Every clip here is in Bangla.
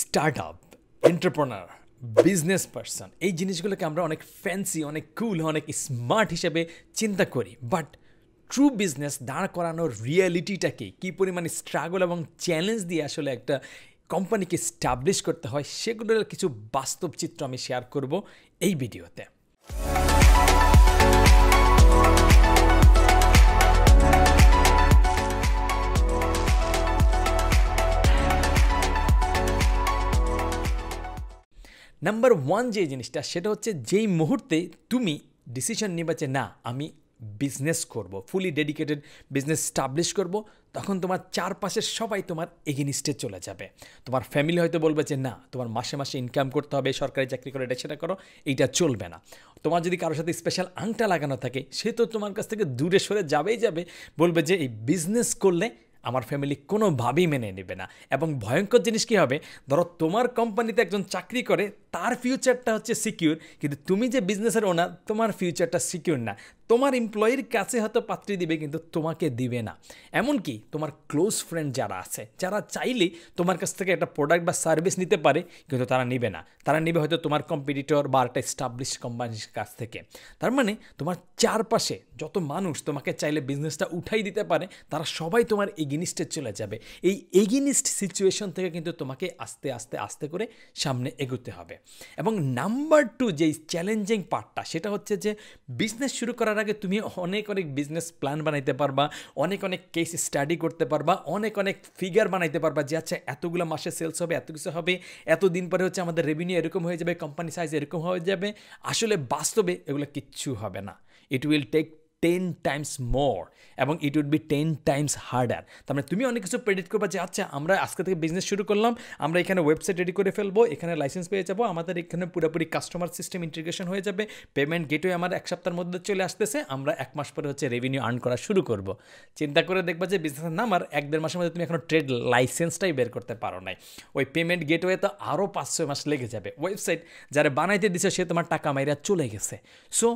Start up entrepreneur business person এই জিনিসগুলোকে আমরা অনেক ফ্যান্সি অনেক কুল অনেক স্মার্ট হিসেবে চিন্তা করি বাট ট্রু বিজনেস দাঁড় করানোর রিয়েলিটিটাকে কী পরিমাণে স্ট্রাগল এবং চ্যালেঞ্জ দিয়ে আসলে একটা কোম্পানিকে স্টাবলিশ করতে হয় সেগুলোর কিছু বাস্তব চিত্র আমি শেয়ার করব এই ভিডিওতে নাম্বার ওয়ান যে জিনিসটা সেটা হচ্ছে যেই মুহূর্তে তুমি ডিসিশন নেবা যে না আমি বিজনেস করব ফুলি ডেডিকেটেড বিজনেস স্টাবলিশ করব তখন তোমার চারপাশের সবাই তোমার এগেনিস্টে চলে যাবে তোমার ফ্যামিলি হয়তো বলবে যে না তোমার মাসে মাসে ইনকাম করতে হবে সরকারি চাকরি করে এটা সেটা করো এইটা চলবে না তোমার যদি কারোর সাথে স্পেশাল আংটা লাগানো থাকে সে তো তোমার কাছ থেকে দূরে সরে যাবেই যাবে বলবে যে এই বিজনেস করলে আমার ফ্যামিলি কোনোভাবেই মেনে নেবে না এবং ভয়ঙ্কর জিনিস কী হবে ধরো তোমার কোম্পানিতে একজন চাকরি করে তার ফিউচারটা হচ্ছে সিকিউর কিন্তু তুমি যে বিজনেসের ওনার তোমার ফিউচারটা সিকিউর না তোমার এমপ্লয়ির কাছে হয়তো পাত্রী দিবে কিন্তু তোমাকে দিবে না এমনকি তোমার ক্লোজ ফ্রেন্ড যারা আছে যারা চাইলেই তোমার কাছ থেকে একটা প্রোডাক্ট বা সার্ভিস নিতে পারে কিন্তু তারা নিবে না তারা নেবে হয়তো তোমার কম্পিটিটর বা একটা স্টাবলিশ কোম্পানির কাছ থেকে তার মানে তোমার চারপাশে যত মানুষ তোমাকে চাইলে বিজনেসটা উঠাই দিতে পারে তারা সবাই তোমার এগেনিস্টে চলে যাবে এই এগেনিস্ট সিচুয়েশন থেকে কিন্তু তোমাকে আস্তে আস্তে আস্তে করে সামনে এগোতে হবে এবং নাম্বার টু যে চ্যালেঞ্জিং পার্টটা সেটা হচ্ছে যে বিজনেস শুরু করার আগে তুমি অনেক অনেক বিজনেস প্ল্যান বানাইতে পারবা অনেক অনেক কেস স্টাডি করতে পারবা অনেক অনেক ফিগার বানাইতে পারবা যে আচ্ছা এতগুলো মাসে সেলস হবে এত কিছু হবে এত দিন পরে হচ্ছে আমাদের রেভিনিউ এরকম হয়ে যাবে কোম্পানি সাইজ এরকম হয়ে যাবে আসলে বাস্তবে এগুলো কিচ্ছু হবে না it will take ten times more এবং it would be ten times harder তার মানে তুমি অনেক কিছু প্রেডিক্ট করবা যে আচ্ছা আমরা আজকে থেকে বিজনেস শুরু করলাম আমরা এখানে ওয়েবসাইট রেডি করে ফেলবো এখানে লাইসেন্স পেয়ে যাবো আমাদের এখানে পুরোপুরি কাস্টমার সিস্টেম ইন্টিগ্রেশন হয়ে যাবে পেমেন্ট গেটওয়ে আমার এক সপ্তাহের মধ্যে চলে আসতেছে আমরা এক মাস পরে হচ্ছে রেভিনিউ আর্ন করা শুরু করব চিন্তা করে দেখবা যে বিজনেসের নাম আর এক দেড় মাসের মধ্যে তুমি এখনও ট্রেড লাইসেন্সটাই বের করতে পারো নাই ওই পেমেন্ট গেটওয়ে তো আরও পাঁচ ছয় মাস লেগে যাবে ওয়েবসাইট যারা বানাইতে দিছে সে তোমার টাকা মাইরা চলে গেছে so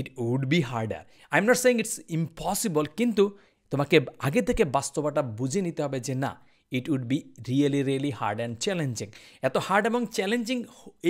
it would be harder I am not saying it's impossible কিন্তু তোমাকে আগে থেকে বাস্তবতা বুঝে নিতে হবে যে না it would be really really hard and challenging এত হার্ড এবং চ্যালেঞ্জিং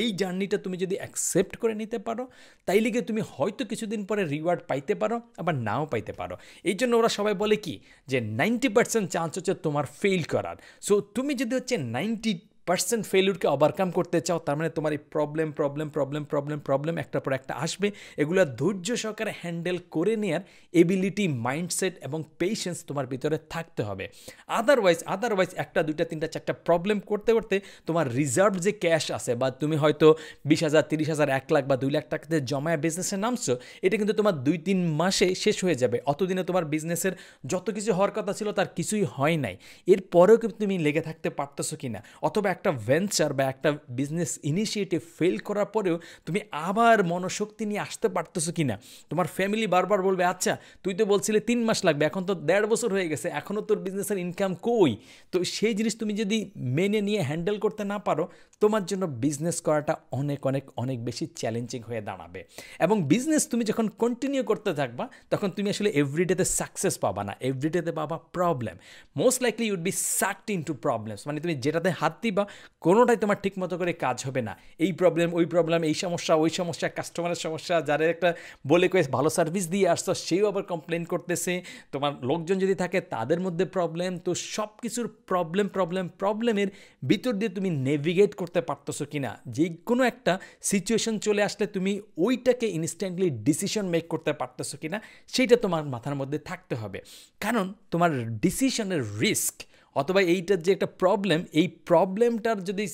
এই জার্নিটা তুমি যদি অ্যাকসেপ্ট করে নিতে পারো তাই লিগে তুমি হয়তো কিছুদিন পরে রিওয়ার্ড পাইতে পারো আবার নাও পাইতে পারো এই জন্য ওরা সবাই বলে কি যে নাইনটি পার্সেন্ট চান্স হচ্ছে তোমার ফেল করার সো তুমি যদি হচ্ছে নাইনটি পার্সেন্ট ফেলিউরকে ওভারকাম করতে চাও তার মানে তোমার এই problem problem problem problem problem একটা পর একটা আসবে এগুলো ধৈর্য সহকারে হ্যান্ডেল করে নেওয়ার এবিলিটি মাইন্ডসেট এবং পেশেন্স তোমার ভিতরে থাকতে হবে আদারওয়াইজ আদারওয়াইজ একটা দুইটা তিনটা চারটা প্রবলেম করতে করতে তোমার রিজার্ভ যে ক্যাশ আছে বা তুমি হয়তো বিশ হাজার তিরিশ হাজার এক লাখ বা দুই লাখ টাকাতে জমায় বিজনেসে নামছো এটা কিন্তু তোমার দুই তিন মাসে শেষ হয়ে যাবে অতদিনে তোমার বিজনেসের যত কিছু হওয়ার কথা ছিল তার কিছুই হয় নাই এরপরেও কিন্তু তুমি লেগে থাকতে পারতেছো কি না অথবা একটা ভেঞ্চার বা একটা বিজনেস ইনিশিয়েটিভ ফেল করার পরেও তুমি আবার মনোশক্তি নিয়ে আসতে পারতেছো কি না তোমার ফ্যামিলি বারবার বলবে আচ্ছা তুই তো বলছিলে তিন মাস লাগবে এখন তো দেড় বছর হয়ে গেছে এখনও তোর বিজনেসের ইনকাম কই তো সেই জিনিস তুমি যদি মেনে নিয়ে হ্যান্ডেল করতে না পারো তোমার জন্য বিজনেস করাটা অনেক অনেক অনেক বেশি চ্যালেঞ্জিং হয়ে দাঁড়াবে এবং বিজনেস তুমি যখন কন্টিনিউ করতে থাকবা তখন তুমি আসলে এভরিডেতে সাকসেস পাবা না এভরিডেতে পাবা problem most likely you'd be sucked into problems মানে তুমি যেটাতে হাত দিবা কিংবা কোনোটাই তোমার ঠিকমতো করে কাজ হবে না এই প্রবলেম ওই প্রবলেম এই সমস্যা ওই সমস্যা কাস্টমারের সমস্যা যারা একটা বলে কয়ে ভালো সার্ভিস দিয়ে আসছো সেও আবার কমপ্লেন করতেছে তোমার লোকজন যদি থাকে তাদের মধ্যে প্রবলেম তো সব কিছুর প্রবলেম প্রবলেম প্রবলেমের ভিতর দিয়ে তুমি নেভিগেট করতে পারতেছো কি না যে কোনো একটা সিচুয়েশন চলে আসলে তুমি ওইটাকে ইনস্ট্যান্টলি ডিসিশন মেক করতে পারতেছো কি না সেইটা তোমার মাথার মধ্যে থাকতে হবে কারণ তোমার ডিসিশনের রিস্ক অথবা এইটার যে একটা প্রবলেম এই প্রবলেমটার যদি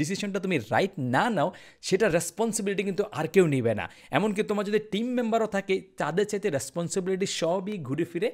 ডিসিশনটা তুমি রাইট না নাও সেটা রেসপন্সিবিলিটি কিন্তু আর কেউ নেবে না এমনকি তোমার যদি টিম মেম্বারও থাকে তাদের চাইতে রেসপন্সিবিলিটি সবই ঘুরে ফিরে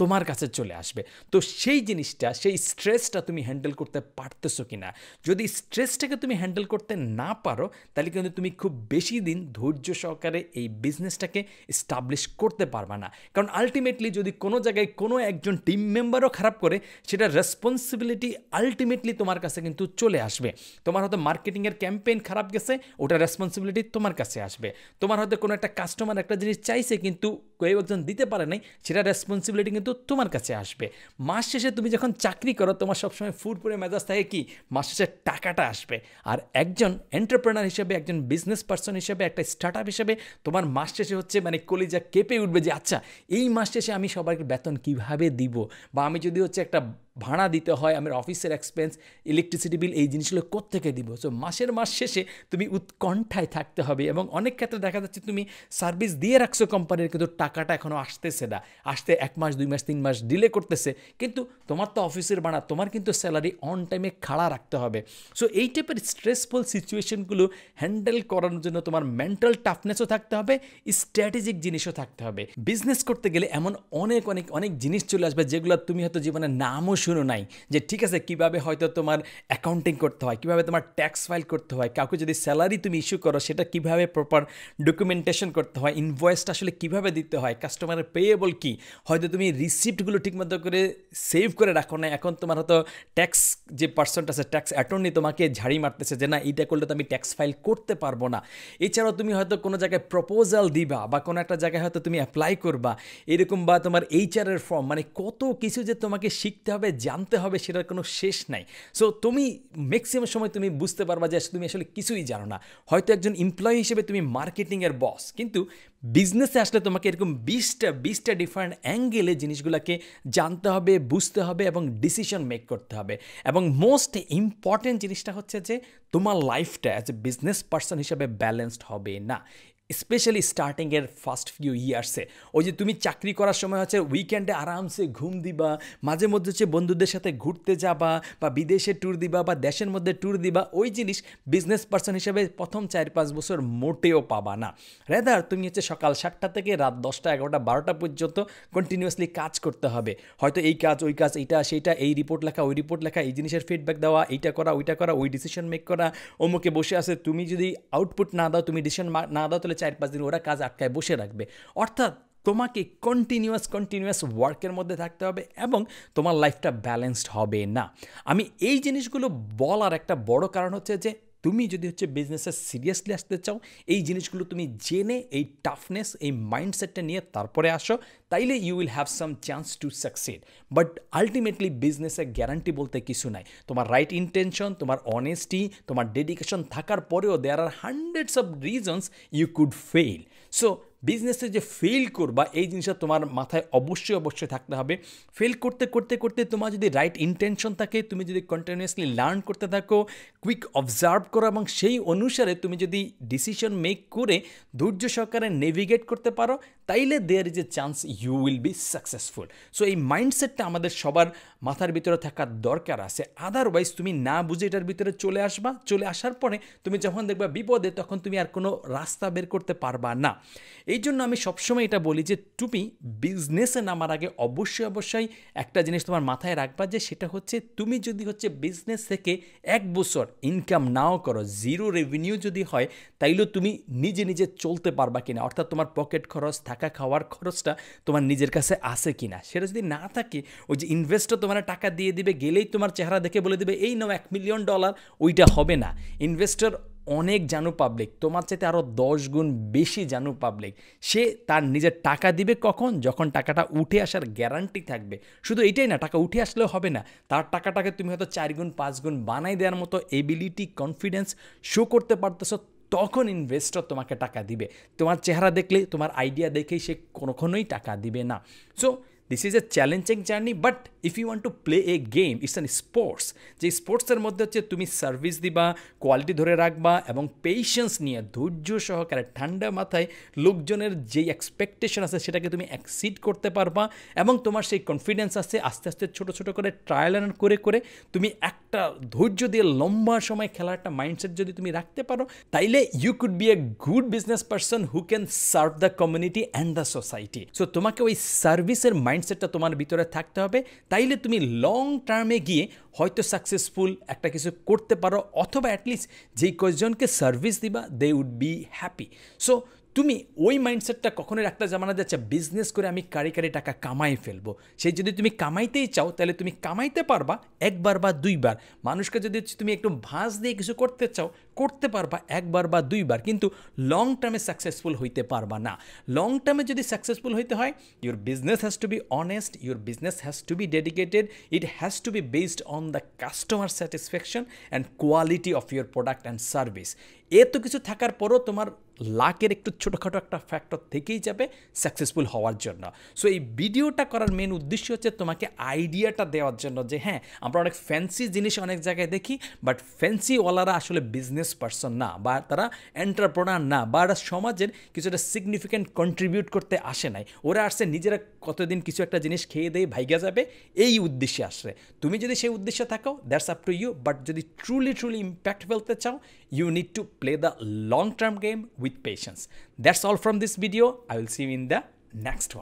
তোমার কাছে চলে আসবে তো সেই জিনিসটা সেই স্ট্রেসটা তুমি হ্যান্ডেল করতে পারতেছো কি না যদি স্ট্রেসটাকে তুমি হ্যান্ডেল করতে না পারো তাহলে কিন্তু তুমি খুব বেশি দিন ধৈর্য সহকারে এই বিজনেসটাকে স্টাবলিশ করতে পারবে না কারণ আলটিমেটলি যদি কোনো জায়গায় কোনো একজন টিম মেম্বারও খারাপ করে সেটা রেসপন্সিবিলিটি আলটিমেটলি তোমার কাছে কিন্তু চলে আসবে তোমার হয়তো মার্কেটিংয়ের ক্যাম্পেইন খারাপ গেছে ওটা রেসপন্সিবিলিটি তোমার কাছে আসবে তোমার হয়তো কোনো একটা কাস্টমার একটা জিনিস চাইছে কিন্তু কেউ একজন দিতে পারে নাই সেটা রেসপন্সিবিলিটি কিন্তু তোমার কাছে আসবে মাস শেষে তুমি যখন চাকরি করো তোমার সবসময় করে মেজাজ থাকে কি মাস শেষে টাকাটা আসবে আর একজন এন্টারপ্রেনার হিসেবে একজন বিজনেস পার্সন হিসেবে একটা স্টার্ট আপ হিসেবে তোমার মাস শেষে হচ্ছে মানে কলিজা কেঁপে উঠবে যে আচ্ছা এই মাস শেষে আমি সবাইকে বেতন কিভাবে দিব বা আমি যদি হচ্ছে একটা ভাড়া দিতে হয় আমার অফিসের এক্সপেন্স ইলেকট্রিসিটি বিল এই জিনিসগুলো কোত্থেকে দিব সো মাসের মাস শেষে তুমি উৎকণ্ঠায় থাকতে হবে এবং অনেক ক্ষেত্রে দেখা যাচ্ছে তুমি সার্ভিস দিয়ে রাখছো কোম্পানির কিন্তু টাকাটা এখনও আসতেছে না আসতে এক মাস দুই মাস তিন মাস ডিলে করতেছে কিন্তু তোমার তো অফিসের ভাড়া তোমার কিন্তু স্যালারি অন টাইমে খাড়া রাখতে হবে সো এই টাইপের স্ট্রেসফুল সিচুয়েশনগুলো হ্যান্ডেল করানোর জন্য তোমার মেন্টাল টাফনেসও থাকতে হবে স্ট্র্যাটেজিক জিনিসও থাকতে হবে বিজনেস করতে গেলে এমন অনেক অনেক অনেক জিনিস চলে আসবে যেগুলো তুমি হয়তো জীবনে নামও শুনো নাই যে ঠিক আছে কিভাবে হয়তো তোমার অ্যাকাউন্টিং করতে হয় কিভাবে তোমার ট্যাক্স ফাইল করতে হয় কাউকে যদি স্যালারি তুমি ইস্যু করো সেটা কিভাবে প্রপার ডকুমেন্টেশন করতে হয় ইনভয়েসটা আসলে কিভাবে দিতে হয় কাস্টমারের পেয়েবল কি হয়তো তুমি রিসিপ্টগুলো ঠিকমতো করে সেভ করে রাখো না এখন তোমার হয়তো ট্যাক্স যে পার্সনটা আছে ট্যাক্স অ্যাটর্নি তোমাকে ঝাড়ি মারতেছে যে না এইটা করলে তো আমি ট্যাক্স ফাইল করতে পারবো না এছাড়াও তুমি হয়তো কোনো জায়গায় প্রপোজাল দিবা বা কোনো একটা জায়গায় হয়তো তুমি অ্যাপ্লাই করবা এরকম বা তোমার এইচআরের ফর্ম মানে কত কিছু যে তোমাকে শিখতে হবে জানতে হবে সেটার কোনো শেষ নাই সো তুমি ম্যাক্সিমাম সময় তুমি বুঝতে পারবা যে তুমি আসলে কিছুই জানো না হয়তো একজন এমপ্লয়ি হিসেবে তুমি মার্কেটিংয়ের বস কিন্তু বিজনেসে আসলে তোমাকে এরকম বিশটা বিশটা ডিফারেন্ট অ্যাঙ্গেলে জিনিসগুলোকে জানতে হবে বুঝতে হবে এবং ডিসিশন মেক করতে হবে এবং মোস্ট ইম্পর্ট্যান্ট জিনিসটা হচ্ছে যে তোমার লাইফটা অ্যাজ এ বিজনেস পার্সন হিসেবে ব্যালেন্সড হবে না স্পেশালি স্টার্টিংয়ের ফার্স্ট ফিউ ইয়ার্সে ওই যে তুমি চাকরি করার সময় হচ্ছে উইকেন্ডে আরামসে ঘুম দিবা মাঝে মধ্যে হচ্ছে বন্ধুদের সাথে ঘুরতে যাবা বা বিদেশে ট্যুর দিবা বা দেশের মধ্যে ট্যুর দিবা ওই জিনিস বিজনেস পার্সন হিসেবে প্রথম চার পাঁচ বছর মোটেও পাবা না রেদার তুমি হচ্ছে সকাল সাতটা থেকে রাত দশটা এগারোটা বারোটা পর্যন্ত কন্টিনিউয়াসলি কাজ করতে হবে হয়তো এই কাজ ওই কাজ এইটা সেইটা এই রিপোর্ট লেখা ওই রিপোর্ট লেখা এই জিনিসের ফিডব্যাক দেওয়া এইটা করা ওইটা করা ওই ডিসিশন মেক করা অমুকে বসে আছে তুমি যদি আউটপুট না দাও তুমি ডিসিশন না দাও তাহলে চার পাঁচ দিন ওরা কাজ আটকায় বসে রাখবে অর্থাৎ তোমাকে কন্টিনিউয়াস কন্টিনিউয়াস ওয়ার্কের মধ্যে থাকতে হবে এবং তোমার লাইফটা ব্যালেন্সড হবে না আমি এই জিনিসগুলো বলার একটা বড় কারণ হচ্ছে যে তুমি যদি হচ্ছে বিজনেসে সিরিয়াসলি আসতে চাও এই জিনিসগুলো তুমি জেনে এই টাফনেস এই মাইন্ডসেটটা নিয়ে তারপরে আসো তাইলে you will have some chance to succeed but ultimately বিজনেসে গ্যারান্টি বলতে কিছু নাই তোমার রাইট ইন্টেনশন তোমার অনেস্টি তোমার ডেডিকেশন থাকার পরেও there are hundreds of reasons you could fail so বিজনেসে যে ফেল করবা এই জিনিসটা তোমার মাথায় অবশ্যই অবশ্যই থাকতে হবে ফেল করতে করতে করতে তোমার যদি রাইট ইন্টেনশন থাকে তুমি যদি কন্টিনিউয়াসলি লার্ন করতে থাকো কুইক অবজার্ভ করো এবং সেই অনুসারে তুমি যদি ডিসিশন মেক করে ধৈর্য সহকারে নেভিগেট করতে পারো তাইলে there is a chance you will be successful so এই মাইন্ডসেটটা আমাদের সবার মাথার ভিতরে থাকার দরকার আছে আদারওয়াইজ তুমি না বুঝে এটার ভিতরে চলে আসবা চলে আসার পরে তুমি যখন দেখবা বিপদে তখন তুমি আর কোনো রাস্তা বের করতে পারবা না এই জন্য আমি সবসময় এটা বলি যে তুমি বিজনেসে নামার আগে অবশ্যই অবশ্যই একটা জিনিস তোমার মাথায় রাখবা যে সেটা হচ্ছে তুমি যদি হচ্ছে বিজনেস থেকে এক বছর ইনকাম নাও করো জিরো রেভিনিউ যদি হয় তাইলেও তুমি নিজে নিজে চলতে পারবা কিনা অর্থাৎ তোমার পকেট খরচ থাকে থাকা খাওয়ার খরচটা তোমার নিজের কাছে আছে কি না সেটা যদি না থাকে ওই যে ইনভেস্টর তোমার টাকা দিয়ে দিবে গেলেই তোমার চেহারা দেখে বলে দিবে এই নাও এক মিলিয়ন ডলার ওইটা হবে না ইনভেস্টর অনেক জানু পাবলিক তোমার চাইতে আরও দশ গুণ বেশি জানু পাবলিক সে তার নিজের টাকা দিবে কখন যখন টাকাটা উঠে আসার গ্যারান্টি থাকবে শুধু এটাই না টাকা উঠে আসলেও হবে না তার টাকাটাকে তুমি হয়তো চার গুণ পাঁচ গুণ বানাই দেওয়ার মতো এবিলিটি কনফিডেন্স শো করতে পারতেছো তখন ইনভেস্টর তোমাকে টাকা দিবে তোমার চেহারা দেখলে তোমার আইডিয়া দেখেই সে কোনোখনোই টাকা দিবে না so this is a challenging journey but if you want to play a game it's an sports যে স্পোর্টসের মধ্যে হচ্ছে তুমি সার্ভিস দিবা কোয়ালিটি ধরে রাখবা এবং পেশেন্স নিয়ে ধৈর্য সহকারে ঠান্ডা মাথায় লোকজনের যে এক্সপেকটেশন আছে সেটাকে তুমি অ্যাক্সিড করতে পারবা এবং তোমার সেই কনফিডেন্স আছে আস্তে আস্তে ছোটো ছোটো করে ট্রায়াল করে করে তুমি এক একটা ধৈর্য দিয়ে লম্বা সময় খেলার একটা মাইন্ডসেট যদি তুমি রাখতে পারো তাইলে you could be a good business person who can serve the community and the society so তোমাকে ওই সার্ভিসের মাইন্ডসেটটা তোমার ভিতরে থাকতে হবে তাইলে তুমি লং টার্মে গিয়ে হয়তো সাকসেসফুল একটা কিছু করতে পারো অথবা অ্যাটলিস্ট যেই কয়েকজনকে সার্ভিস দিবা they would be happy so তুমি ওই মাইন্ডসেটটা কখনোই রাখতে জামানা যাচ্ছে বিজনেস করে আমি কারি কারি টাকা কামাই ফেলবো সেই যদি তুমি কামাইতেই চাও তাহলে তুমি কামাইতে পারবা একবার বা দুইবার মানুষকে যদি তুমি একটু ভাঁজ দিয়ে কিছু করতে চাও করতে পারবা একবার বা দুইবার কিন্তু লং টার্মে সাকসেসফুল হইতে পারবা না লং টার্মে যদি সাকসেসফুল হইতে হয় your business has to be honest your business has to be dedicated it has to be based on the customer satisfaction and quality of your product and service এত কিছু থাকার পরও তোমার লাকের একটু ছোটোখাটো একটা ফ্যাক্টর থেকেই যাবে সাকসেসফুল হওয়ার জন্য সো এই ভিডিওটা করার মেন উদ্দেশ্য হচ্ছে তোমাকে আইডিয়াটা দেওয়ার জন্য যে হ্যাঁ আমরা অনেক ফ্যান্সি জিনিস অনেক জায়গায় দেখি বাট ফ্যান্সিওয়ালারা আসলে বিজনেস বিজনেস পার্সন না বা তারা এন্টারপ্রনার না বা ওরা সমাজের একটা সিগনিফিক্যান্ট কন্ট্রিবিউট করতে আসে নাই ওরা আসছে নিজেরা কতদিন কিছু একটা জিনিস খেয়ে দেয় ভাইগা যাবে এই উদ্দেশ্যে আসে তুমি যদি সেই উদ্দেশ্যে থাকো that's up to you but যদি ট্রুলি ট্রুলি ইম্প্যাক্ট ফেলতে চাও you need to play the long term game with patience that's all from this video I will see you in the next one.